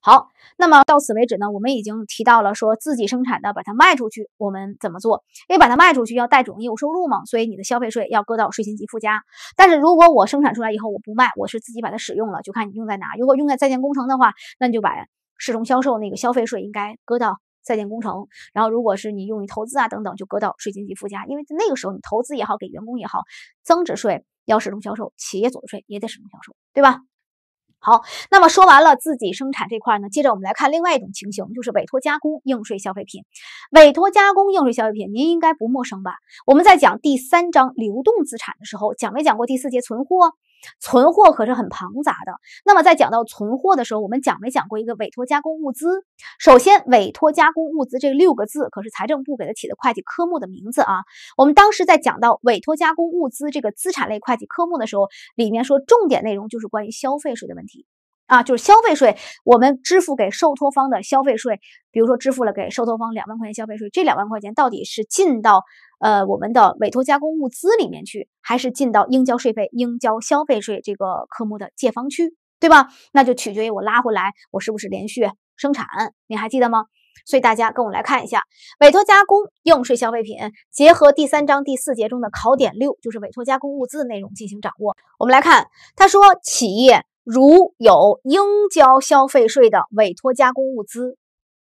好，那么到此为止呢？我们已经提到了，说自己生产的把它卖出去，我们怎么做？因为把它卖出去要带营业务收入嘛，所以你的消费税要搁到税金及附加。但是如果我生产出来以后我不卖，我是自己把它使用了，就看你用在哪。如果用在在建工程的话，那你就把视同销售那个消费税应该搁到在建工程。然后如果是你用于投资啊等等，就搁到税金及附加，因为那个时候你投资也好，给员工也好，增值税要始终销售，企业所得税也得始终销售，对吧？好，那么说完了自己生产这块呢，接着我们来看另外一种情形，就是委托加工应税消费品。委托加工应税消费品，您应该不陌生吧？我们在讲第三章流动资产的时候，讲没讲过第四节存货？存货可是很庞杂的。那么在讲到存货的时候，我们讲没讲过一个委托加工物资？首先，委托加工物资这六个字可是财政部给它起的会计科目的名字啊。我们当时在讲到委托加工物资这个资产类会计科目的时候，里面说重点内容就是关于消费税的问题啊，就是消费税，我们支付给受托方的消费税，比如说支付了给受托方两万块钱消费税，这两万块钱到底是进到？呃，我们的委托加工物资里面去，还是进到应交税费、应交消费税这个科目的借方区，对吧？那就取决于我拉回来，我是不是连续生产？你还记得吗？所以大家跟我来看一下，委托加工应税消费品，结合第三章第四节中的考点六，就是委托加工物资内容进行掌握。我们来看，他说，企业如有应交消费税的委托加工物资。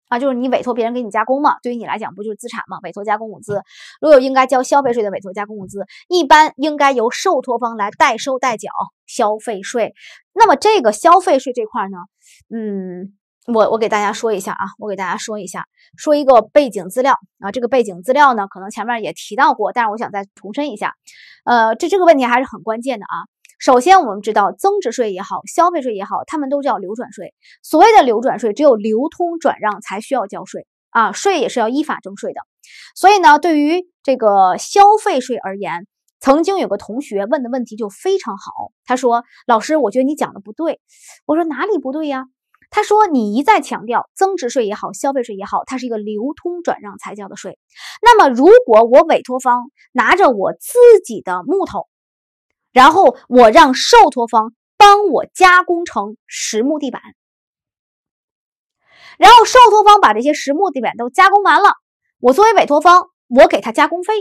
啊，就是你委托别人给你加工嘛，对于你来讲不就是资产嘛？委托加工物资，如果有应该交消费税的委托加工物资，一般应该由受托方来代收代缴消费税。那么这个消费税这块呢，嗯，我我给大家说一下啊，我给大家说一下，说一个背景资料啊，这个背景资料呢，可能前面也提到过，但是我想再重申一下，呃，这这个问题还是很关键的啊。首先，我们知道增值税也好，消费税也好，他们都叫流转税。所谓的流转税，只有流通转让才需要交税啊，税也是要依法征税的。所以呢，对于这个消费税而言，曾经有个同学问的问题就非常好，他说：“老师，我觉得你讲的不对。”我说：“哪里不对呀？”他说：“你一再强调增值税也好，消费税也好，它是一个流通转让才交的税。那么，如果我委托方拿着我自己的木头，然后我让受托方帮我加工成实木地板，然后受托方把这些实木地板都加工完了，我作为委托方，我给他加工费，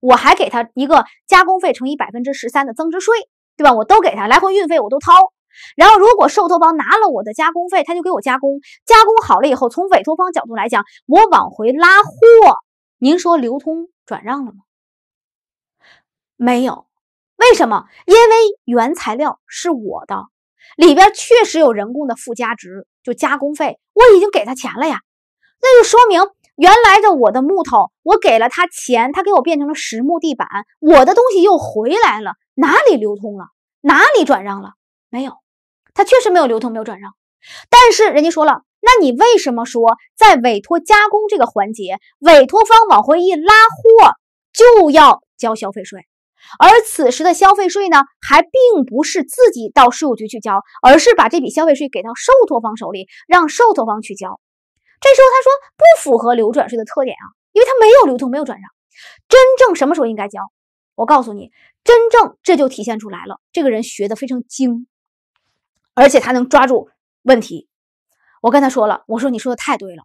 我还给他一个加工费乘以百分之十三的增值税，对吧？我都给他来回运费我都掏。然后如果受托方拿了我的加工费，他就给我加工，加工好了以后，从委托方角度来讲，我往回拉货，您说流通转让了吗？没有。为什么？因为原材料是我的，里边确实有人工的附加值，就加工费，我已经给他钱了呀。那就说明原来的我的木头，我给了他钱，他给我变成了实木地板，我的东西又回来了，哪里流通了？哪里转让了？没有，他确实没有流通，没有转让。但是人家说了，那你为什么说在委托加工这个环节，委托方往回一拉货就要交消费税？而此时的消费税呢，还并不是自己到税务局去交，而是把这笔消费税给到受托方手里，让受托方去交。这时候他说不符合流转税的特点啊，因为他没有流通，没有转让。真正什么时候应该交？我告诉你，真正这就体现出来了，这个人学得非常精，而且他能抓住问题。我跟他说了，我说你说的太对了，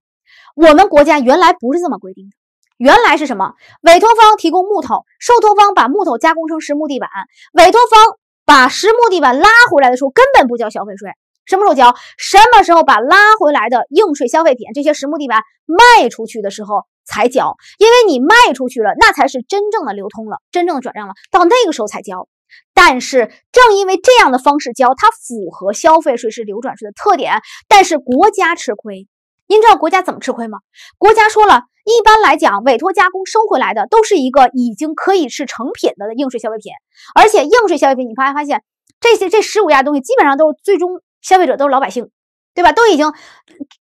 我们国家原来不是这么规定的。原来是什么？委托方提供木头，受托方把木头加工成实木地板，委托方把实木地板拉回来的时候，根本不交消费税。什么时候交？什么时候把拉回来的应税消费品这些实木地板卖出去的时候才交，因为你卖出去了，那才是真正的流通了，真正的转让了，到那个时候才交。但是正因为这样的方式交，它符合消费税是流转税的特点，但是国家吃亏。您知道国家怎么吃亏吗？国家说了。一般来讲，委托加工收回来的都是一个已经可以是成品的应税消费品，而且应税消费品，你发现发现这些这十五样东西基本上都是最终消费者都是老百姓，对吧？都已经，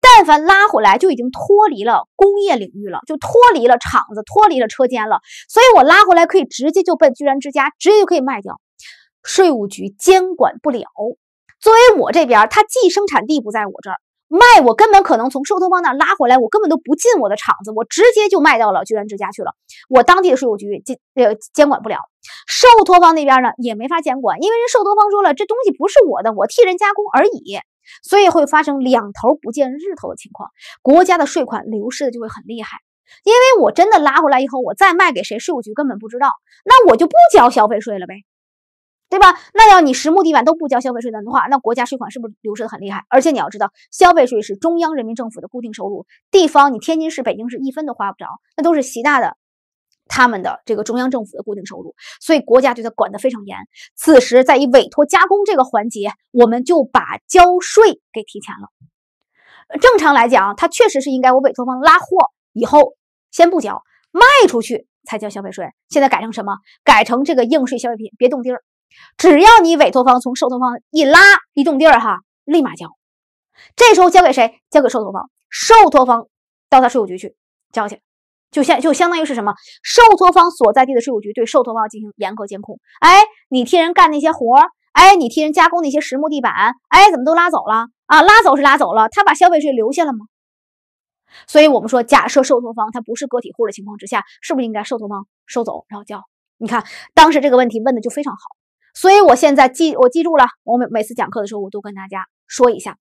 但凡拉回来就已经脱离了工业领域了，就脱离了厂子，脱离了车间了，所以我拉回来可以直接就奔居然之家，直接就可以卖掉，税务局监管不了。作为我这边，它既生产地不在我这儿。卖我根本可能从受托方那拉回来，我根本都不进我的厂子，我直接就卖到了居然之家去了。我当地的税务局监呃监管不了，受托方那边呢也没法监管，因为人受托方说了这东西不是我的，我替人加工而已，所以会发生两头不见日头的情况，国家的税款流失的就会很厉害。因为我真的拉回来以后，我再卖给谁，税务局根本不知道，那我就不交消费税了呗。对吧？那要你实木地板都不交消费税的话，那国家税款是不是流失的很厉害？而且你要知道，消费税是中央人民政府的固定收入，地方你天津市、北京市一分都花不着，那都是习大的他们的这个中央政府的固定收入，所以国家对他管得非常严。此时在以委托加工这个环节，我们就把交税给提前了。正常来讲，他确实是应该我委托方拉货以后先不交，卖出去才交消费税。现在改成什么？改成这个应税消费品，别动丁。儿。只要你委托方从受托方一拉一动地儿哈，立马交。这时候交给谁？交给受托方。受托方到他税务局去交去，就相就相当于是什么？受托方所在地的税务局对受托方进行严格监控。哎，你替人干那些活儿，哎，你替人加工那些实木地板，哎，怎么都拉走了啊？拉走是拉走了，他把消费税留下了吗？所以我们说，假设受托方他不是个体户的情况之下，是不是应该受托方收走然后交？你看，当时这个问题问的就非常好。所以，我现在记我记住了。我每每次讲课的时候，我都跟大家说一下，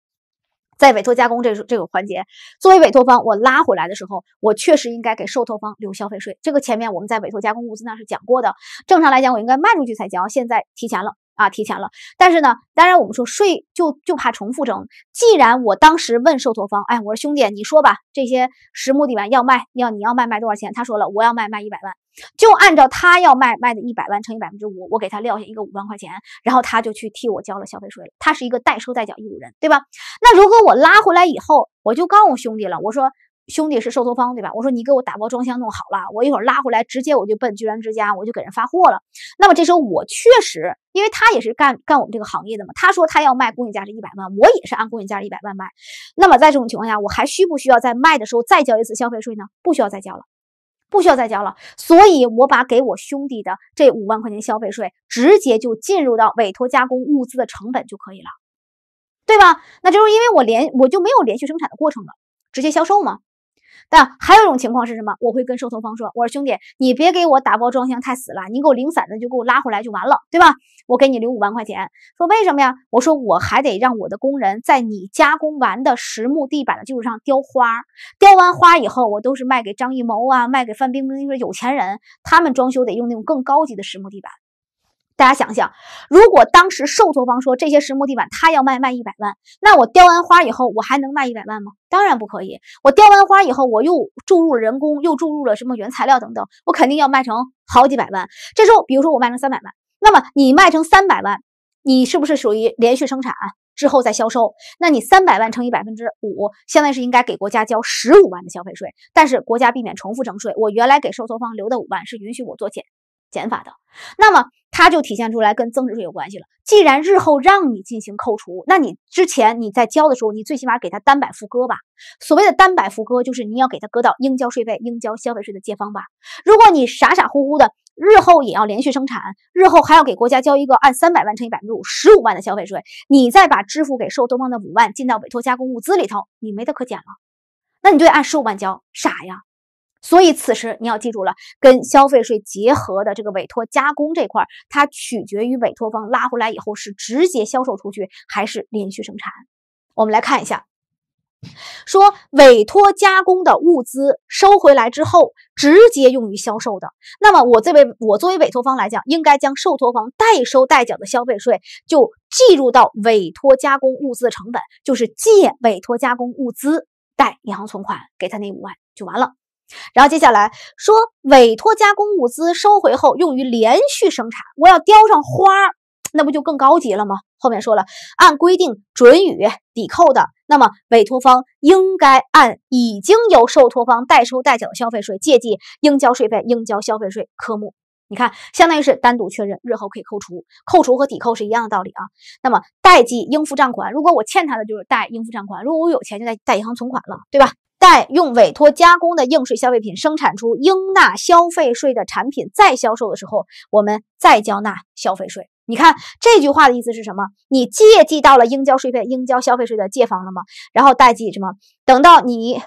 在委托加工这这个环节，作为委托方，我拉回来的时候，我确实应该给受托方留消费税。这个前面我们在委托加工物资那是讲过的。正常来讲，我应该卖出去才交，现在提前了啊，提前了。但是呢，当然我们说税就就怕重复征。既然我当时问受托方，哎，我说兄弟，你说吧，这些实木地板要卖，要你要卖卖多少钱？他说了，我要卖卖一百万。就按照他要卖卖的一百万乘以百分之五，我给他撂下一个五万块钱，然后他就去替我交了消费税了。他是一个代收代缴义务人，对吧？那如果我拉回来以后，我就告诉兄弟了，我说兄弟是受托方，对吧？我说你给我打包装箱弄好了，我一会儿拉回来，直接我就奔居然之家，我就给人发货了。那么这时候我确实，因为他也是干干我们这个行业的嘛，他说他要卖公允价值一百万，我也是按公允价值一百万卖。那么在这种情况下，我还需不需要在卖的时候再交一次消费税呢？不需要再交了。不需要再交了，所以我把给我兄弟的这五万块钱消费税直接就进入到委托加工物资的成本就可以了，对吧？那就是因为我连我就没有连续生产的过程了，直接销售吗？但还有一种情况是什么？我会跟受托方说，我说兄弟，你别给我打包装箱太死了，你给我零散的就给我拉回来就完了，对吧？我给你留五万块钱。说为什么呀？我说我还得让我的工人在你加工完的实木地板的基础上雕花，雕完花以后，我都是卖给张艺谋啊，卖给范冰冰，说有钱人，他们装修得用那种更高级的实木地板。大家想想，如果当时受托方说这些实木地板他要卖卖一百万，那我雕完花以后，我还能卖一百万吗？当然不可以。我雕完花以后，我又注入人工，又注入了什么原材料等等，我肯定要卖成好几百万。这时候，比如说我卖成三百万，那么你卖成三百万，你是不是属于连续生产之后再销售？那你三百万乘以百分之五，现在是应该给国家交十五万的消费税。但是国家避免重复征税，我原来给受托方留的五万是允许我做减减法的。那么。它就体现出来跟增值税有关系了。既然日后让你进行扣除，那你之前你在交的时候，你最起码给它单百附割吧。所谓的单百附割，就是你要给它搁到应交税费、应交消费税的借方吧。如果你傻傻乎乎的，日后也要连续生产，日后还要给国家交一个按三百万乘以百分之五十五万的消费税，你再把支付给受托方的五万进到委托加工物资里头，你没得可减了。那你就得按十五万交，傻呀！所以此时你要记住了，跟消费税结合的这个委托加工这块，它取决于委托方拉回来以后是直接销售出去，还是连续生产。我们来看一下，说委托加工的物资收回来之后，直接用于销售的，那么我作为我作为委托方来讲，应该将受托方代收代缴的消费税就计入到委托加工物资的成本，就是借委托加工物资，贷银行存款，给他那五万就完了。然后接下来说，委托加工物资收回后用于连续生产，我要雕上花儿，那不就更高级了吗？后面说了，按规定准予抵扣的，那么委托方应该按已经由受托方代收代缴的消费税，借记“应交税费—应交消费税”科目。你看，相当于是单独确认，日后可以扣除。扣除和抵扣是一样的道理啊。那么，代记应付账款，如果我欠他的就是代应付账款；如果我有钱，就代代银行存款了，对吧？待用委托加工的应税消费品生产出应纳消费税的产品再销售的时候，我们再交纳消费税。你看这句话的意思是什么？你借记到了应交税费、应交消费税的借方了吗？然后贷记什么？等到你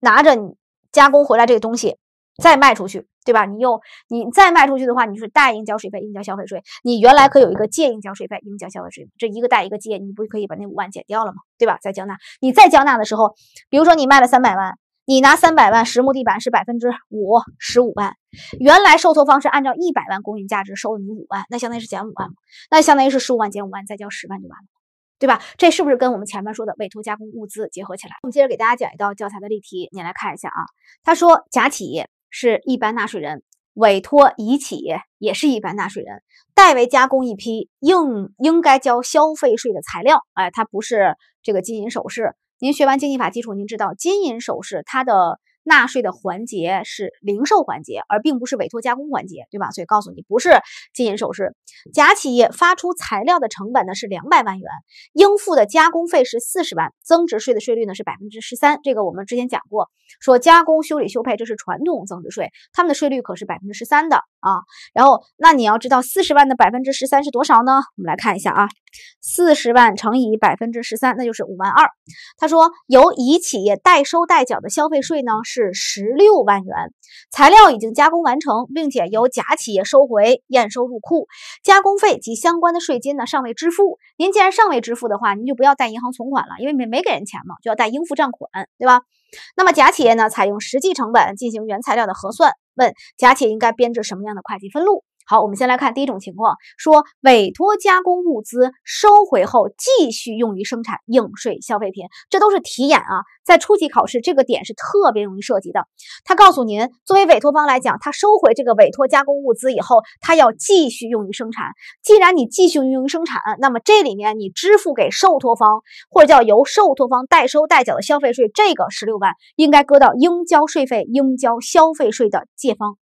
拿着你加工回来这个东西。再卖出去，对吧？你又你再卖出去的话，你是代应交税费、应交消费税。你原来可有一个借应交税费、应交消费税，这一个贷一个借，你不就可以把那五万减掉了吗？对吧？再缴纳，你再缴纳的时候，比如说你卖了三百万，你拿三百万实木地板是百分之五十五万，原来受托方是按照一百万公允价值收了你五万，那相当于是减五万，那相当于是十五万减五万，再交十万就完了，对吧？这是不是跟我们前面说的委托加工物资结合起来？我们接着给大家讲一道教材的例题，你来看一下啊。他说甲企业。是一般纳税人委托乙企业，也是一般纳税人代为加工一批应应该交消费税的材料，哎，它不是这个金银首饰。您学完经济法基础，您知道金银首饰它的。纳税的环节是零售环节，而并不是委托加工环节，对吧？所以告诉你，不是金银首饰。甲企业发出材料的成本呢是两百万元，应付的加工费是四十万，增值税的税率呢是百分之十三。这个我们之前讲过，说加工修理修配这是传统增值税，他们的税率可是百分之十三的啊。然后，那你要知道四十万的百分之十三是多少呢？我们来看一下啊，四十万乘以百分之十三，那就是五万二。他说由乙企业代收代缴的消费税呢是。是十六万元，材料已经加工完成，并且由甲企业收回验收入库，加工费及相关的税金呢尚未支付。您既然尚未支付的话，您就不要贷银行存款了，因为没没给人钱嘛，就要贷应付账款，对吧？那么甲企业呢，采用实际成本进行原材料的核算，问甲企业应该编制什么样的会计分录？好，我们先来看第一种情况，说委托加工物资收回后继续用于生产应税消费品，这都是题眼啊，在初级考试这个点是特别容易涉及的。他告诉您，作为委托方来讲，他收回这个委托加工物资以后，他要继续用于生产。既然你继续用于生产，那么这里面你支付给受托方，或者叫由受托方代收代缴的消费税，这个十六万应该搁到应交税费、应交消费税的借方。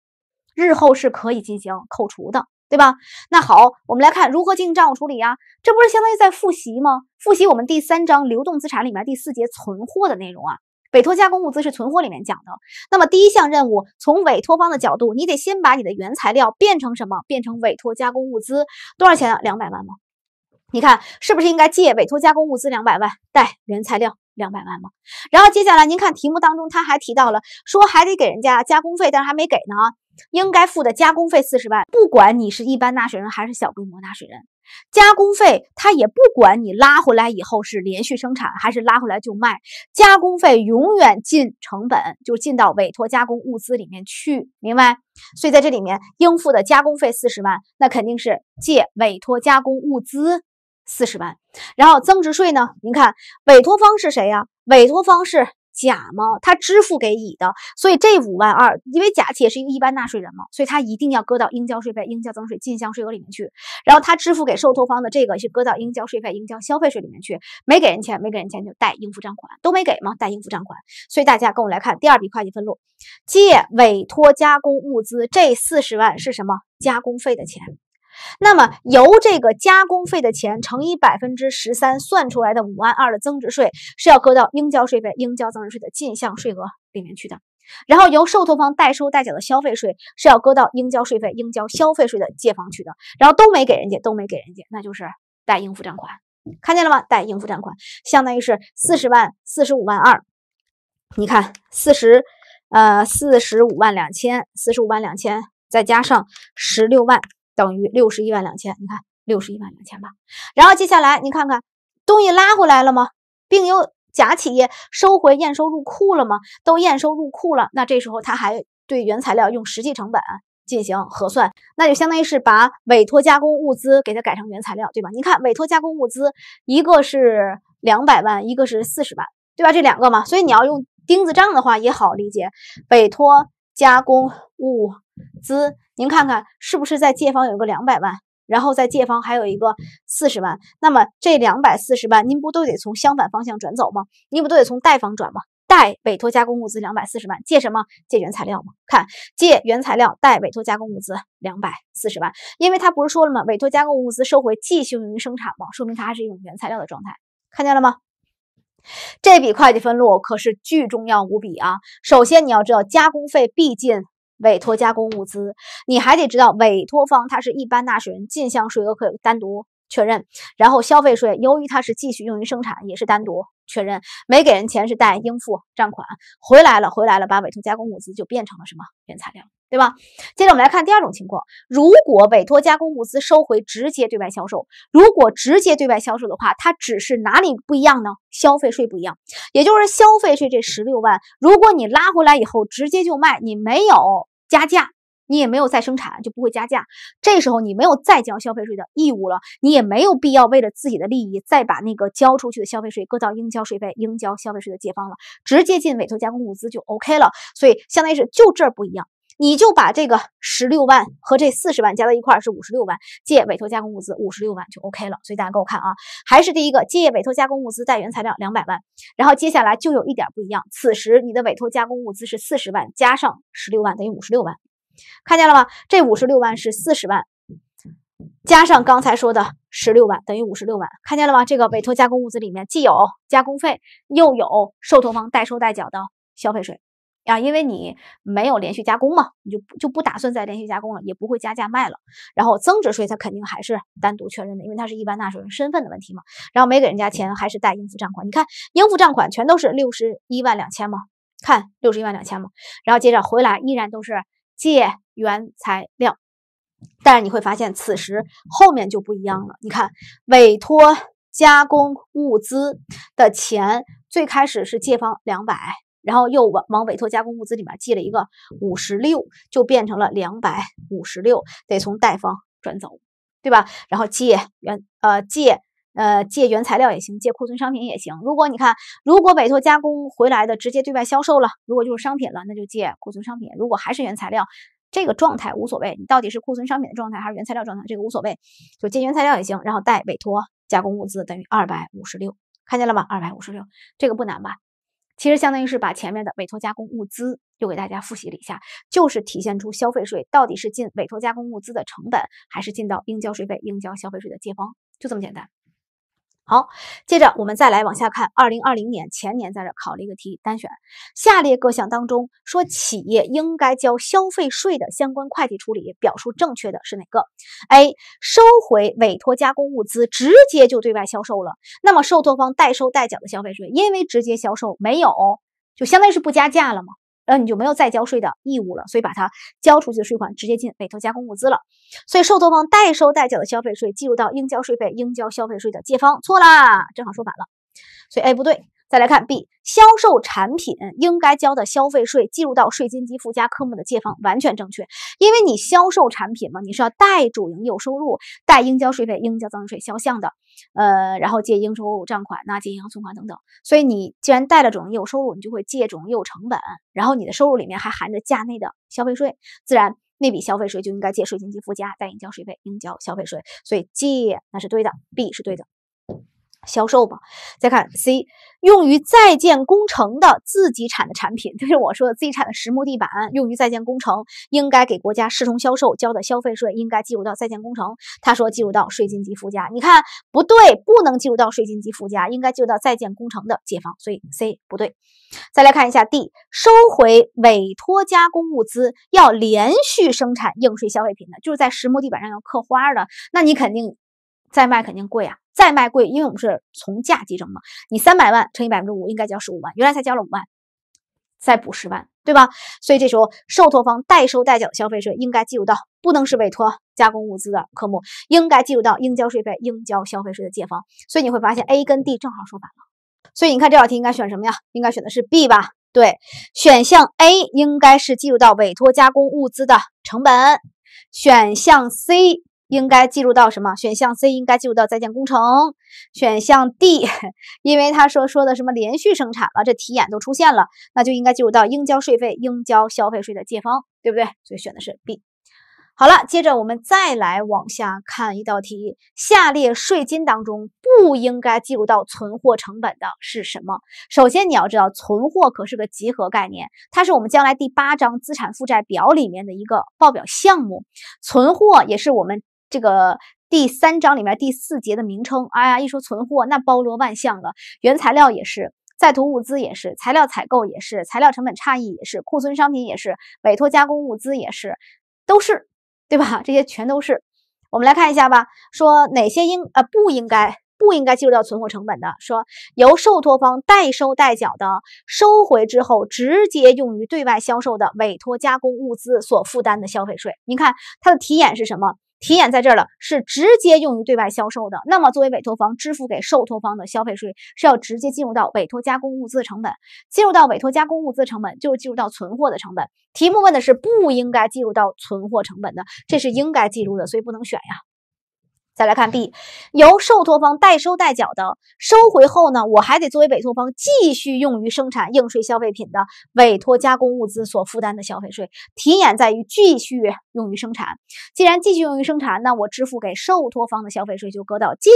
日后是可以进行扣除的，对吧？那好，我们来看如何进行账务处理呀？这不是相当于在复习吗？复习我们第三章流动资产里面第四节存货的内容啊。委托加工物资是存货里面讲的。那么第一项任务，从委托方的角度，你得先把你的原材料变成什么？变成委托加工物资，多少钱啊？两百万吗？你看是不是应该借委托加工物资两百万，贷原材料两百万吗？然后接下来，您看题目当中他还提到了，说还得给人家加工费，但是还没给呢啊。应该付的加工费四十万，不管你是一般纳税人还是小规模纳税人，加工费他也不管你拉回来以后是连续生产还是拉回来就卖，加工费永远进成本，就进到委托加工物资里面去，明白？所以在这里面应付的加工费四十万，那肯定是借委托加工物资四十万，然后增值税呢？您看委托方是谁呀？委托方是。甲吗？他支付给乙的，所以这五万二，因为甲企业是一个一般纳税人嘛，所以他一定要搁到应交税费、应交增值税进项税额里面去。然后他支付给受托方的这个是搁到应交税费、应交消费税里面去。没给人钱，没给人钱就带应付账款，都没给吗？带应付账款。所以大家跟我来看第二笔会计分录，借委托加工物资这四十万是什么加工费的钱？那么由这个加工费的钱乘以百分之十三算出来的五万二的增值税是要搁到应交税费、应交增值税的进项税额里面去的，然后由受托方代收代缴的消费税是要搁到应交税费、应交消费税的借方去的，然后都没给人家，都没给人家，那就是带应付账款，看见了吗？带应付账款，相当于是四十万、四十五万二，你看四十，呃，四十五万两千，四十五万两千，再加上十六万。等于六十一万两千，你看六十一万两千吧。然后接下来你看看东西拉回来了吗？并由甲企业收回验收入库了吗？都验收入库了，那这时候他还对原材料用实际成本进行核算，那就相当于是把委托加工物资给它改成原材料，对吧？你看委托加工物资一个是两百万，一个是四十万，对吧？这两个嘛，所以你要用钉子账的话也好理解，委托加工物。资，您看看是不是在借方有个两百万，然后在借方还有一个四十万，那么这两百四十万您不都得从相反方向转走吗？您不都得从贷方转吗？贷委托加工物资两百四十万，借什么？借原材料吗？看借原材料，贷委托加工物资两百四十万，因为他不是说了吗？委托加工物资收回继续用于生产吗？说明它还是一种原材料的状态，看见了吗？这笔会计分录可是巨重要无比啊！首先你要知道加工费毕竟委托加工物资，你还得知道，委托方他是一般纳税人，进项税额可以单独确认。然后消费税，由于它是继续用于生产，也是单独确认。没给人钱是带应付账款，回来了，回来了，把委托加工物资就变成了什么原材料，对吧？接着我们来看第二种情况，如果委托加工物资收回直接对外销售，如果直接对外销售的话，它只是哪里不一样呢？消费税不一样，也就是消费税这十六万，如果你拉回来以后直接就卖，你没有。加价，你也没有再生产，就不会加价。这时候你没有再交消费税的义务了，你也没有必要为了自己的利益再把那个交出去的消费税搁到应交税费、应交消费税的借方了，直接进委托加工物资就 OK 了。所以，相当于是就这儿不一样。你就把这个十六万和这四十万加到一块儿是五十六万，借委托加工物资五十六万就 OK 了。所以大家给我看啊，还是第一个借委托加工物资，带原材料两百万。然后接下来就有一点不一样，此时你的委托加工物资是四十万加上十六万等于五十六万，看见了吗？这五十六万是四十万加上刚才说的十六万等于五十六万，看见了吗？这个委托加工物资里面既有加工费，又有受托方代收代缴的消费税。啊，因为你没有连续加工嘛，你就就不打算再连续加工了，也不会加价卖了。然后增值税它肯定还是单独确认的，因为它是一般纳税人身份的问题嘛。然后没给人家钱，还是带应付账款。你看应付账款全都是六十一万两千嘛，看六十一万两千嘛。然后接着回来依然都是借原材料，但是你会发现此时后面就不一样了。你看委托加工物资的钱最开始是借方两百。然后又往往委托加工物资里面寄了一个五十六，就变成了两百五十六，得从贷方转走，对吧？然后借原呃借呃借原材料也行，借库存商品也行。如果你看，如果委托加工回来的直接对外销售了，如果就是商品了，那就借库存商品；如果还是原材料，这个状态无所谓，你到底是库存商品的状态还是原材料状态，这个无所谓，就借原材料也行。然后贷委托加工物资等于二百五十六，看见了吗？二百五十六，这个不难吧？其实相当于是把前面的委托加工物资又给大家复习了一下，就是体现出消费税到底是进委托加工物资的成本，还是进到应交税费、应交消费税的借方，就这么简单。好，接着我们再来往下看。二零二零年前年在这考了一个题，单选。下列各项当中，说企业应该交消费税的相关会计处理表述正确的是哪个？A. 收回委托加工物资，直接就对外销售了。那么受托方代收代缴的消费税，因为直接销售没有，就相当于是不加价了嘛，然后你就没有再交税的义务了，所以把它交出去的税款直接进委托加工物资了。所以受托方代收代缴的消费税计入到应交税费、应交消费税的借方，错啦，正好说反了。所以哎，不对。再来看 B，销售产品应该交的消费税计入到税金及附加科目的借方完全正确，因为你销售产品嘛，你是要带主营业务收入、带应交税费、应交增值税销项的，呃，然后借应收账款、那借银行存款等等，所以你既然带了主营业务收入，你就会借主营业务成本，然后你的收入里面还含着价内的消费税，自然那笔消费税就应该借税金及附加、带应交税费、应交消费税，所以借那是对的，B 是对的。销售嘛，再看 C，用于在建工程的自己产的产品，就是我说的自己产的实木地板，用于在建工程，应该给国家视同销售交的消费税应该计入到在建工程。他说计入到税金及附加，你看不对，不能计入到税金及附加，应该计入到在建工程的借方，所以 C 不对。再来看一下 D，收回委托加工物资要连续生产应税消费品的，就是在实木地板上要刻花的，那你肯定再卖肯定贵啊。再卖贵，因为我们是从价计征嘛，你三百万乘以百分之五应该交十五万，原来才交了五万，再补十万，对吧？所以这时候受托方代收代缴消费税应该计入到不能是委托加工物资的科目，应该计入到应交税费应交消费税的借方。所以你会发现 A 跟 D 正好说反了，所以你看这道题应该选什么呀？应该选的是 B 吧？对，选项 A 应该是计入到委托加工物资的成本，选项 C。应该计入到什么？选项 C 应该计入到在建工程。选项 D，因为他说说的什么连续生产了，这题眼都出现了，那就应该计入到应交税费、应交消费税的借方，对不对？所以选的是 B。好了，接着我们再来往下看一道题：下列税金当中不应该计入到存货成本的是什么？首先你要知道，存货可是个集合概念，它是我们将来第八章资产负债表里面的一个报表项目。存货也是我们。这个第三章里面第四节的名称，哎呀，一说存货，那包罗万象了。原材料也是，在途物资也是，材料采购也是，材料成本差异也是，库存商品也是，委托加工物资也是，都是，对吧？这些全都是。我们来看一下吧，说哪些应呃不应该不应该计入到存货成本的？说由受托方代收代缴的，收回之后直接用于对外销售的委托加工物资所负担的消费税。您看它的题眼是什么？题眼在这儿了，是直接用于对外销售的。那么，作为委托方支付给受托方的消费税，是要直接进入到委托加工物资成本，进入到委托加工物资成本，就是进入到存货的成本。题目问的是不应该计入到存货成本的，这是应该计入的，所以不能选呀。再来看 B，由受托方代收代缴的，收回后呢，我还得作为委托方继续用于生产应税消费品的委托加工物资所负担的消费税。题眼在于继续用于生产，既然继续用于生产，那我支付给受托方的消费税就搁到借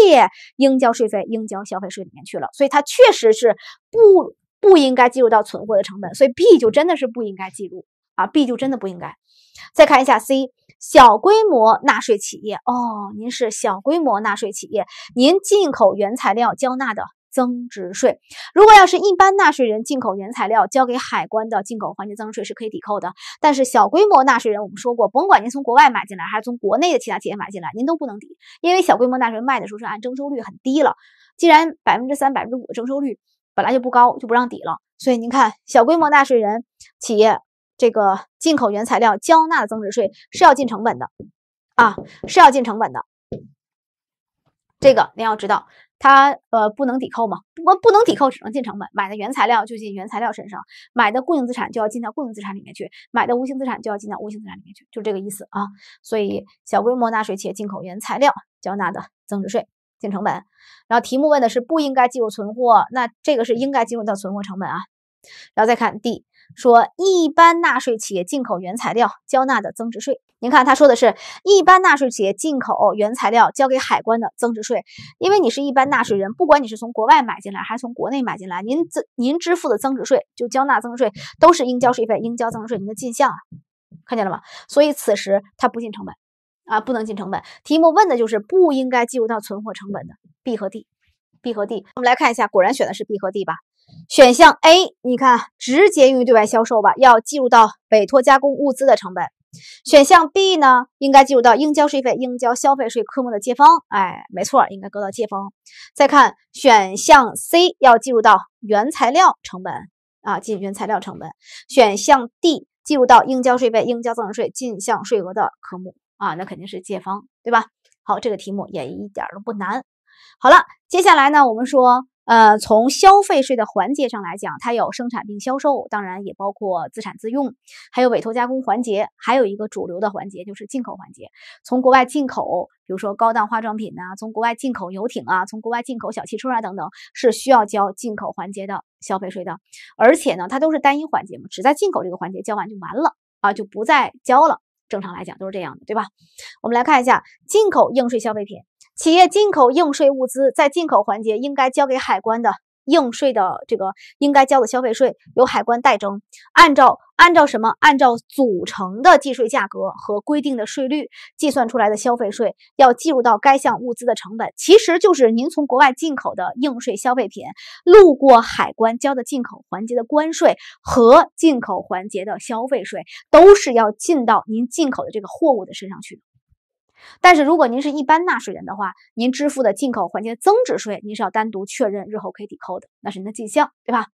应交税费应交消费税里面去了，所以它确实是不不应该计入到存货的成本，所以 B 就真的是不应该计入。啊，B 就真的不应该。再看一下 C，小规模纳税企业哦，您是小规模纳税企业，您进口原材料交纳的增值税，如果要是一般纳税人进口原材料交给海关的进口环节增值税是可以抵扣的，但是小规模纳税人，我们说过，甭管您从国外买进来还是从国内的其他企业买进来，您都不能抵，因为小规模纳税人卖的时候是按征收率很低了，既然百分之三、百分之五的征收率本来就不高，就不让抵了。所以您看，小规模纳税人企业。这个进口原材料交纳的增值税是要进成本的啊，是要进成本的。这个您要知道，它呃不能抵扣嘛，不不能抵扣，只能进成本。买的原材料就进原材料身上，买的固定资产就要进到固定资产里面去，买的无形资产就要进到无形资产里面去，就这个意思啊。所以小规模纳税企业进口原材料交纳的增值税进成本。然后题目问的是不应该计入存货，那这个是应该计入到存货成本啊。然后再看 D。说一般纳税企业进口原材料交纳的增值税，您看他说的是一般纳税企业进口原材料交给海关的增值税，因为你是一般纳税人，不管你是从国外买进来还是从国内买进来，您您支付的增值税就交纳增值税都是应交税费、应交增值税您的进项啊，看见了吗？所以此时它不进成本啊，不能进成本。题目问的就是不应该计入到存货成本的 B 和 D，B 和 D，我们来看一下，果然选的是 B 和 D 吧。选项 A，你看，直接用于对外销售吧，要计入到委托加工物资的成本。选项 B 呢，应该计入到应交税费、应交消费税科目的借方。哎，没错，应该搁到借方。再看选项 C，要计入到原材料成本啊，进原材料成本。选项 D，计入到应交税费、应交增值税进项税额的科目啊，那肯定是借方，对吧？好，这个题目也一点都不难。好了，接下来呢，我们说。呃，从消费税的环节上来讲，它有生产并销售，当然也包括自产自用，还有委托加工环节，还有一个主流的环节就是进口环节。从国外进口，比如说高档化妆品呐，从国外进口游艇啊，从国外进口小汽车啊等等，是需要交进口环节的消费税的。而且呢，它都是单一环节嘛，只在进口这个环节交完就完了啊，就不再交了。正常来讲都是这样的，对吧？我们来看一下进口应税消费品。企业进口应税物资，在进口环节应该交给海关的应税的这个应该交的消费税，由海关代征。按照按照什么？按照组成的计税价格和规定的税率计算出来的消费税，要计入到该项物资的成本。其实就是您从国外进口的应税消费品，路过海关交的进口环节的关税和进口环节的消费税，都是要进到您进口的这个货物的身上去。但是如果您是一般纳税人的话，您支付的进口环节增值税，您是要单独确认，日后可以抵扣的，那是您的进项，对吧？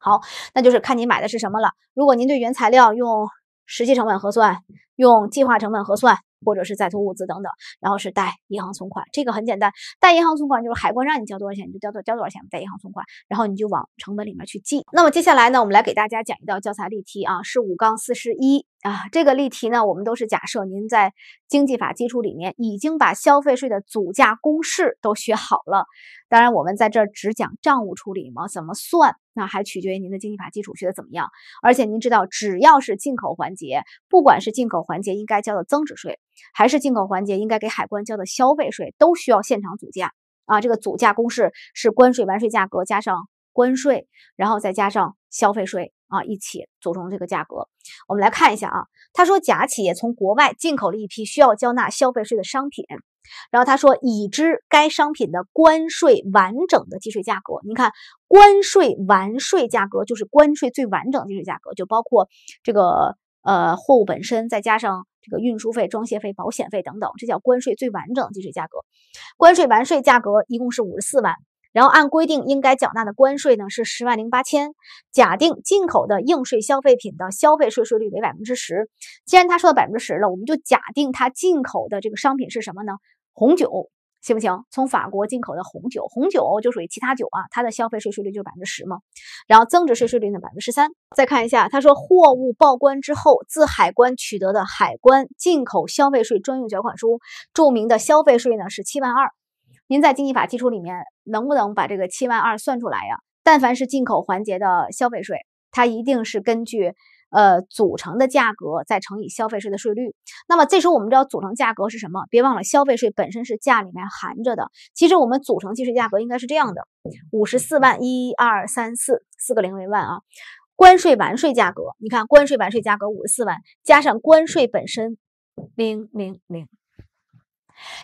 好，那就是看你买的是什么了。如果您对原材料用实际成本核算，用计划成本核算，或者是在途物资等等，然后是带银行存款，这个很简单，带银行存款就是海关让你交多少钱你就交多交多少钱，带银行存款，然后你就往成本里面去记。那么接下来呢，我们来给大家讲一道教材例题啊，是五杠四十一。啊，这个例题呢，我们都是假设您在经济法基础里面已经把消费税的组价公式都学好了。当然，我们在这儿只讲账务处理嘛，怎么算那还取决于您的经济法基础学的怎么样。而且您知道，只要是进口环节，不管是进口环节应该交的增值税，还是进口环节应该给海关交的消费税，都需要现场组价啊。这个组价公式是关税完税价格加上。关税，然后再加上消费税啊，一起组成这个价格。我们来看一下啊，他说甲企业从国外进口了一批需要交纳消费税的商品，然后他说已知该商品的关税完整的计税价格。你看，关税完税价格就是关税最完整的计税价格，就包括这个呃货物本身，再加上这个运输费、装卸费、保险费等等，这叫关税最完整计税价格。关税完税价格一共是五十四万。然后按规定应该缴纳的关税呢是十万零八千。假定进口的应税消费品的消费税税率为百分之十，既然他说百分之十了，我们就假定他进口的这个商品是什么呢？红酒行不行？从法国进口的红酒，红酒就属于其他酒啊，它的消费税税率就百分之十嘛。然后增值税税率呢百分之十三。再看一下，他说货物报关之后，自海关取得的海关进口消费税专用缴款书注明的消费税呢是七万二。您在经济法基础里面能不能把这个七万二算出来呀？但凡是进口环节的消费税，它一定是根据呃组成的价格再乘以消费税的税率。那么这时候我们知道组成价格是什么？别忘了消费税本身是价里面含着的。其实我们组成计税价格应该是这样的：五十四万，一二三四四个零为万啊。关税完税价格，你看关税完税价格五十四万加上关税本身，零零零。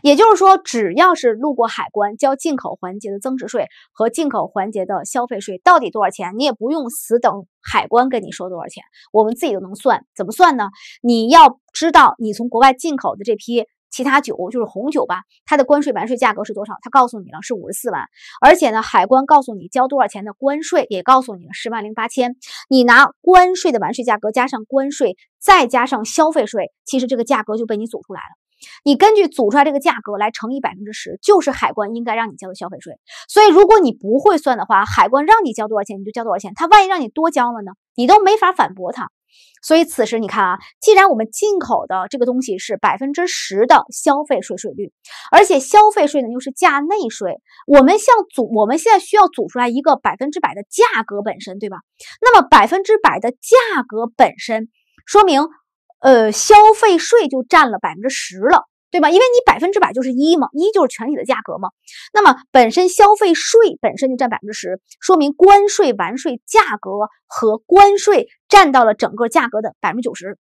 也就是说，只要是路过海关交进口环节的增值税和进口环节的消费税，到底多少钱，你也不用死等海关跟你说多少钱，我们自己都能算。怎么算呢？你要知道你从国外进口的这批其他酒，就是红酒吧，它的关税完税价格是多少？它告诉你了，是五十四万。而且呢，海关告诉你交多少钱的关税，也告诉你了，十万零八千。你拿关税的完税价格加上关税，再加上消费税，其实这个价格就被你组出来了。你根据组出来这个价格来乘以百分之十，就是海关应该让你交的消费税。所以，如果你不会算的话，海关让你交多少钱你就交多少钱。他万一让你多交了呢，你都没法反驳他。所以，此时你看啊，既然我们进口的这个东西是百分之十的消费税税率，而且消费税呢又是价内税，我们像组我们现在需要组出来一个百分之百的价格本身，对吧？那么百分之百的价格本身说明。呃，消费税就占了百分之十了，对吧？因为你百分之百就是一嘛，一就是全体的价格嘛。那么本身消费税本身就占百分之十，说明关税完税价格和关税占到了整个价格的百分之九十。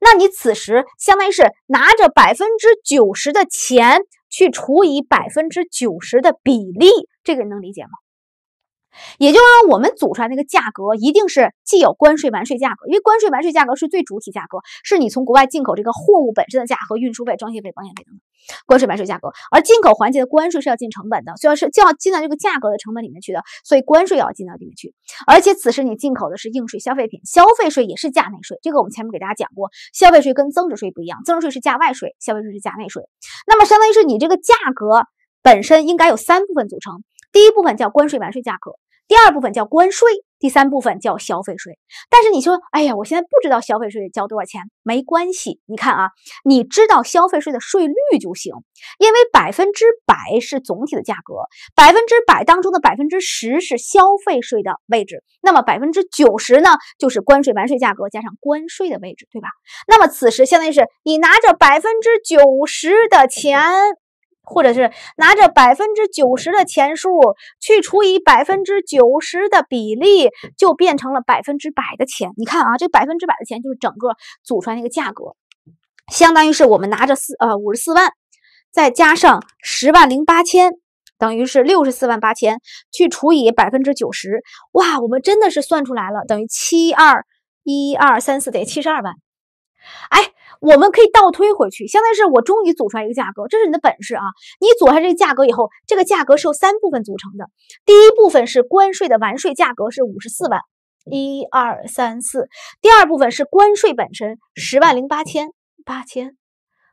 那你此时相当于是拿着百分之九十的钱去除以百分之九十的比例，这个你能理解吗？也就是说，我们组出来那个价格一定是既有关税完税价格，因为关税完税价格是最主体价格，是你从国外进口这个货物本身的价和运输费、装卸费、保险费等，关税完税价格。而进口环节的关税是要进成本的，所以是就要进到这个价格的成本里面去的，所以关税要进到里面去。而且此时你进口的是应税消费品，消费税也是价内税，这个我们前面给大家讲过，消费税跟增值税不一样，增值税是价外税，消费税是价内税。那么相当于是你这个价格本身应该有三部分组成，第一部分叫关税完税价格。第二部分叫关税，第三部分叫消费税。但是你说，哎呀，我现在不知道消费税交多少钱，没关系。你看啊，你知道消费税的税率就行，因为百分之百是总体的价格，百分之百当中的百分之十是消费税的位置，那么百分之九十呢，就是关税完税价格加上关税的位置，对吧？那么此时相当于是你拿着百分之九十的钱。或者是拿着百分之九十的钱数去除以百分之九十的比例，就变成了百分之百的钱。你看啊，这百分之百的钱就是整个组出来那个价格，相当于是我们拿着四呃五十四万，再加上十万零八千，等于是六十四万八千去除以百分之九十，哇，我们真的是算出来了，等于七二一二三四等于七十二万，哎。我们可以倒推回去，相当于是我终于组出来一个价格，这是你的本事啊！你组出来这个价格以后，这个价格是由三部分组成的。第一部分是关税的完税价格是五十四万，一二三四。第二部分是关税本身十万零八千八千。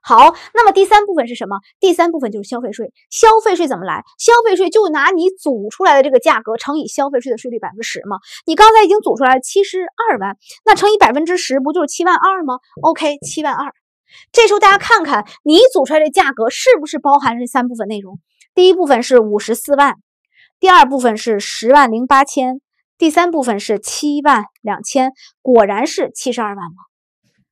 好，那么第三部分是什么？第三部分就是消费税。消费税怎么来？消费税就拿你组出来的这个价格乘以消费税的税率百分之十嘛。你刚才已经组出来了七十二万，那乘以百分之十不就是七万二吗？OK，七万二。这时候大家看看你组出来的价格是不是包含这三部分内容？第一部分是五十四万，第二部分是十万零八千，第三部分是七万两千，果然是七十二万嘛。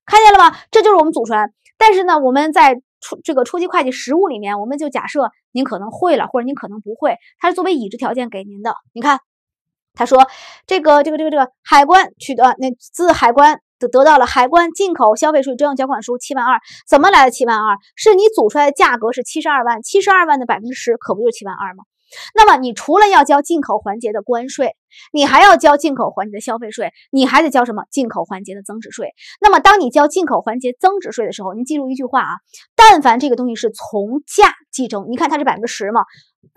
看见了吗？这就是我们组出来。但是呢，我们在初这个初级会计实务里面，我们就假设您可能会了，或者您可能不会，它是作为已知条件给您的。你看，他说这个这个这个这个海关取得那自海关得得到了海关进口消费税专用缴款书七万二，怎么来的七万二？是你组出来的价格是七十二万，七十二万的百分之十，可不就七万二吗？那么，你除了要交进口环节的关税，你还要交进口环节的消费税，你还得交什么进口环节的增值税？那么，当你交进口环节增值税的时候，你记住一句话啊：但凡这个东西是从价计征，你看它是百分之十嘛？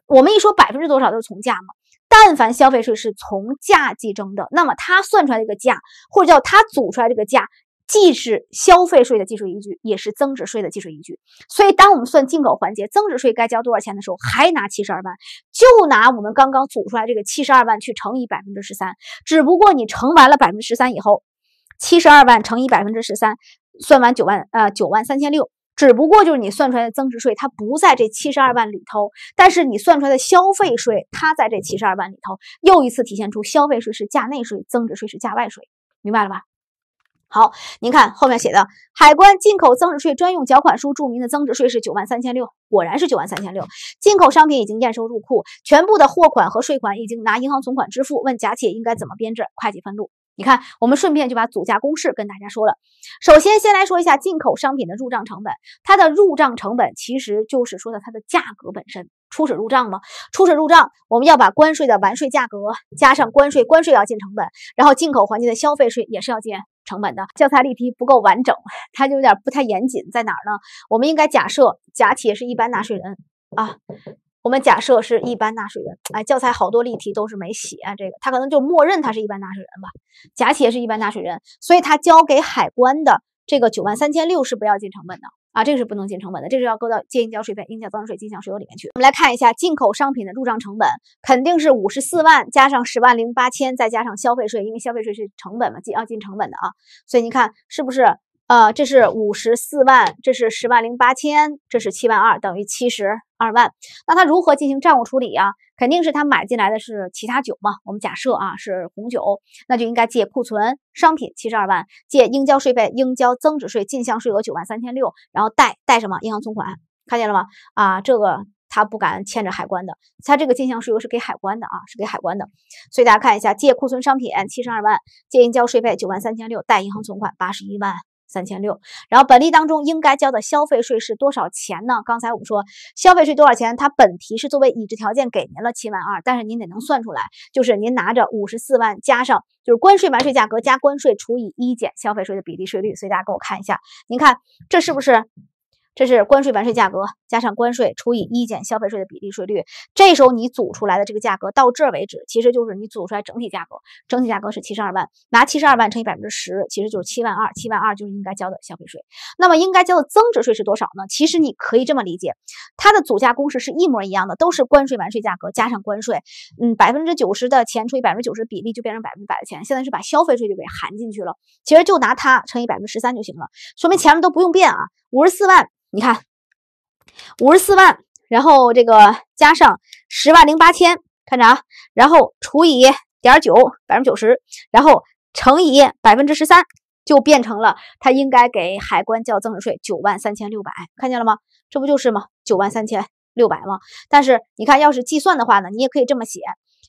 我们一说百分之多少都是从价嘛？但凡消费税是从价计征的，那么它算出来这个价，或者叫它组出来这个价。既是消费税的计税依据，也是增值税的计税依据。所以，当我们算进口环节增值税该交多少钱的时候，还拿七十二万，就拿我们刚刚组出来这个七十二万去乘以百分之十三。只不过你乘完了百分之十三以后，七十二万乘以百分之十三，算完九万呃九万三千六。只不过就是你算出来的增值税它不在这七十二万里头，但是你算出来的消费税它在这七十二万里头，又一次体现出消费税是价内税，增值税是价外税，明白了吧？好，您看后面写的海关进口增值税专用缴款书注明的增值税是九万三千六，果然是九万三千六。进口商品已经验收入库，全部的货款和税款已经拿银行存款支付。问甲企业应该怎么编制会计分录？你看，我们顺便就把组价公式跟大家说了。首先，先来说一下进口商品的入账成本，它的入账成本其实就是说的它的价格本身，初始入账嘛。初始入账，我们要把关税的完税价格加上关税，关税要进成本，然后进口环节的消费税也是要进。成本的教材例题不够完整，它就有点不太严谨，在哪儿呢？我们应该假设甲企业是一般纳税人啊，我们假设是一般纳税人，哎，教材好多例题都是没写这个，他可能就默认他是一般纳税人吧。甲企业是一般纳税人，所以他交给海关的这个九万三千六是不要进成本的。啊，这个是不能进成本的，这是要搁到借应交税费、应交增值税进项税额里面去。我们来看一下进口商品的入账成本，肯定是五十四万加上十万零八千，再加上消费税，因为消费税是成本嘛，进要进成本的啊。所以你看是不是？呃，这是五十四万，这是十万零八千，这是七万二，等于七十。二万，那他如何进行账务处理啊？肯定是他买进来的是其他酒嘛，我们假设啊是红酒，那就应该借库存商品七十二万，借应交税费应交增值税进项税额九万三千六，然后贷贷什么银行存款，看见了吗？啊，这个他不敢欠着海关的，他这个进项税额是给海关的啊，是给海关的。所以大家看一下，借库存商品七十二万，借应交税费九万三千六，贷银行存款八十一万。三千六，然后本例当中应该交的消费税是多少钱呢？刚才我们说消费税多少钱，它本题是作为已知条件给您了七万二，但是您得能算出来，就是您拿着五十四万加上就是关税完税价格加关税除以一减消费税的比例税率，所以大家给我看一下，您看这是不是？这是关税完税价格加上关税除以一减消费税的比例税率，这时候你组出来的这个价格到这为止，其实就是你组出来整体价格，整体价格是七十二万，拿七十二万乘以百分之十，其实就是七万二，七万二就是应该交的消费税。那么应该交的增值税是多少呢？其实你可以这么理解，它的组价公式是一模一样的，都是关税完税价格加上关税，嗯，百分之九十的钱除以百分之九十比例就变成百分之百的钱，现在是把消费税就给含进去了，其实就拿它乘以百分之十三就行了，说明前面都不用变啊。五十四万，你看，五十四万，然后这个加上十万零八千，看着啊，然后除以点九，百分之九十，然后乘以百分之十三，就变成了他应该给海关交增值税九万三千六百，看见了吗？这不就是吗？九万三千六百吗？但是你看，要是计算的话呢，你也可以这么写，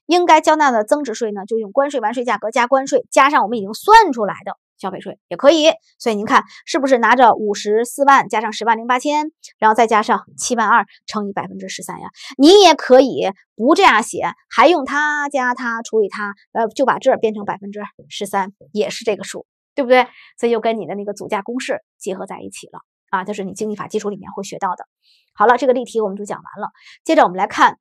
应该缴纳的增值税呢，就用关税完税价格加关税，加上我们已经算出来的。消费税也可以，所以您看是不是拿着五十四万加上十万零八千，然后再加上七万二乘以百分之十三呀？你也可以不这样写，还用它加它除以它，呃，就把这变成百分之十三，也是这个数，对不对？所以就跟你的那个组价公式结合在一起了啊，就是你经济法基础里面会学到的。好了，这个例题我们就讲完了，接着我们来看。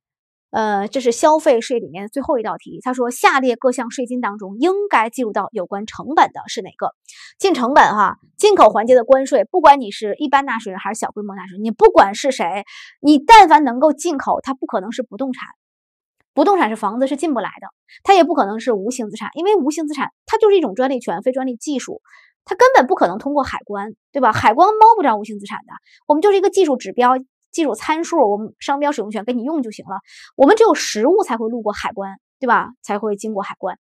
呃，这是消费税里面最后一道题。他说，下列各项税金当中，应该计入到有关成本的是哪个？进成本哈，进口环节的关税，不管你是一般纳税人还是小规模纳税人，你不管是谁，你但凡能够进口，它不可能是不动产，不动产是房子是进不来的，它也不可能是无形资产，因为无形资产它就是一种专利权、非专利技术，它根本不可能通过海关，对吧？海关摸不着无形资产的，我们就是一个技术指标。技术参数，我们商标使用权给你用就行了。我们只有实物才会路过海关，对吧？才会经过海关。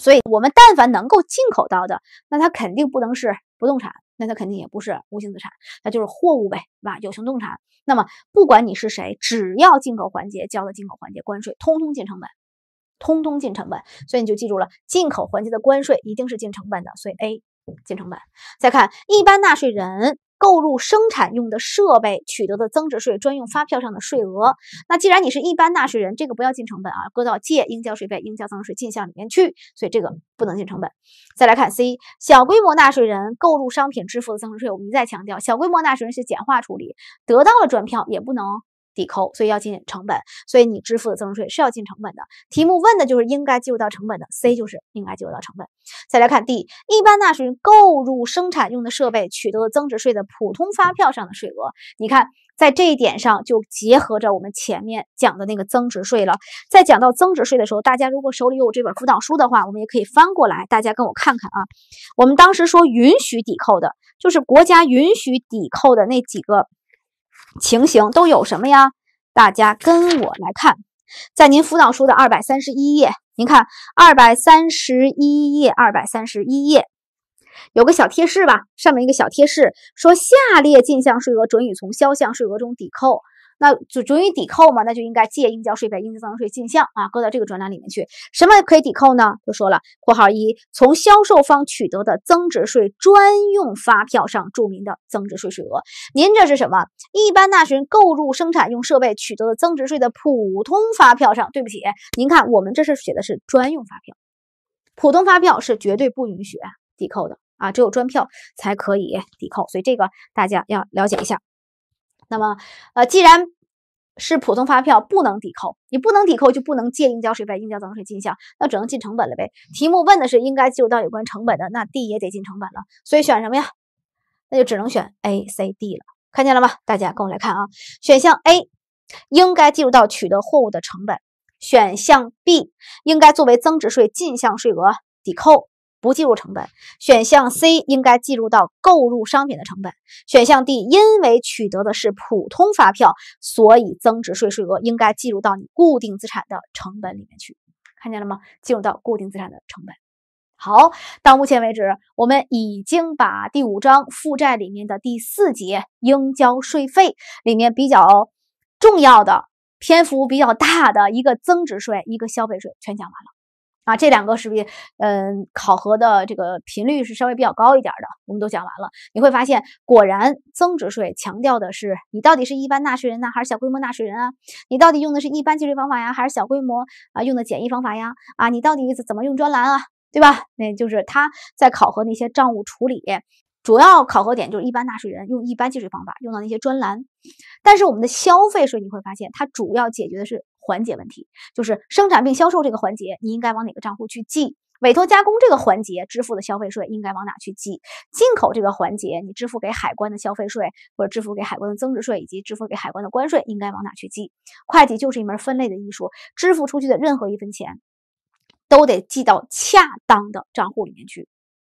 所以，我们但凡能够进口到的，那它肯定不能是不动产，那它肯定也不是无形资产，那就是货物呗，对吧？有形动产。那么，不管你是谁，只要进口环节交了进口环节关税，通通进成本，通通进成本。所以你就记住了，进口环节的关税一定是进成本的。所以 A 进成本。再看一般纳税人。购入生产用的设备取得的增值税专用发票上的税额，那既然你是一般纳税人，这个不要进成本啊，搁到借应交税费、应交增值税进项里面去，所以这个不能进成本。再来看 C，小规模纳税人购入商品支付的增值税，我们一再强调，小规模纳税人是简化处理，得到了专票也不能。抵扣，所以要进成本，所以你支付的增值税是要进成本的。题目问的就是应该计入到成本的，C 就是应该计入到成本。再来看 D，一般纳税人购入生产用的设备，取得增值税的普通发票上的税额，你看在这一点上就结合着我们前面讲的那个增值税了。在讲到增值税的时候，大家如果手里有这本辅导书的话，我们也可以翻过来，大家跟我看看啊。我们当时说允许抵扣的，就是国家允许抵扣的那几个。情形都有什么呀？大家跟我来看，在您辅导书的二百三十一页，您看二百三十一页，二百三十一页有个小贴士吧，上面一个小贴士说：下列进项税额准予从销项税额中抵扣。那就准予抵扣嘛，那就应该借应交税费——应交增值税进项啊，搁到这个专栏里面去。什么可以抵扣呢？就说了，括号一，从销售方取得的增值税专用发票上注明的增值税税额。您这是什么？一般纳税人购入生产用设备取得的增值税的普通发票上，对不起，您看我们这是写的是专用发票，普通发票是绝对不允许抵扣的啊，只有专票才可以抵扣，所以这个大家要了解一下。那么，呃，既然是普通发票，不能抵扣，你不能抵扣，就不能借应交税费、应交增值税进项，那只能进成本了呗。题目问的是应该计入到有关成本的，那 D 也得进成本了，所以选什么呀？那就只能选 A、C、D 了。看见了吗？大家跟我来看啊。选项 A 应该计入到取得货物的成本，选项 B 应该作为增值税进项税额抵扣。不计入成本，选项 C 应该计入到购入商品的成本。选项 D 因为取得的是普通发票，所以增值税税额应该计入到你固定资产的成本里面去，看见了吗？进入到固定资产的成本。好，到目前为止，我们已经把第五章负债里面的第四节应交税费里面比较重要的篇幅比较大的一个增值税、一个消费税全讲完了。啊，这两个是不是嗯，考核的这个频率是稍微比较高一点的？我们都讲完了，你会发现，果然增值税强调的是你到底是一般纳税人呢，还是小规模纳税人啊？你到底用的是一般计税方法呀，还是小规模啊用的简易方法呀？啊，你到底怎怎么用专栏啊？对吧？那就是他在考核那些账务处理，主要考核点就是一般纳税人用一般计税方法用到那些专栏，但是我们的消费税你会发现，它主要解决的是。环节问题就是生产并销售这个环节，你应该往哪个账户去记？委托加工这个环节支付的消费税应该往哪去记？进口这个环节你支付给海关的消费税，或者支付给海关的增值税，以及支付给海关的关税，应该往哪去记？会计就是一门分类的艺术，支付出去的任何一分钱，都得记到恰当的账户里面去，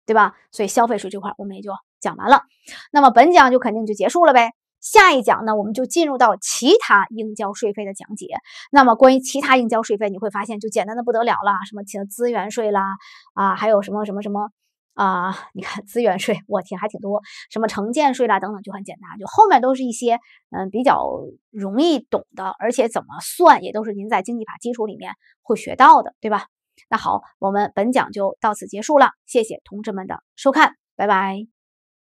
对吧？所以消费税这块我们也就讲完了，那么本讲就肯定就结束了呗。下一讲呢，我们就进入到其他应交税费的讲解。那么关于其他应交税费，你会发现就简单的不得了了，什么企业资源税啦，啊，还有什么什么什么啊？你看资源税，我天，还挺多。什么城建税啦等等，就很简单。就后面都是一些嗯比较容易懂的，而且怎么算也都是您在经济法基础里面会学到的，对吧？那好，我们本讲就到此结束了，谢谢同志们的收看，拜拜。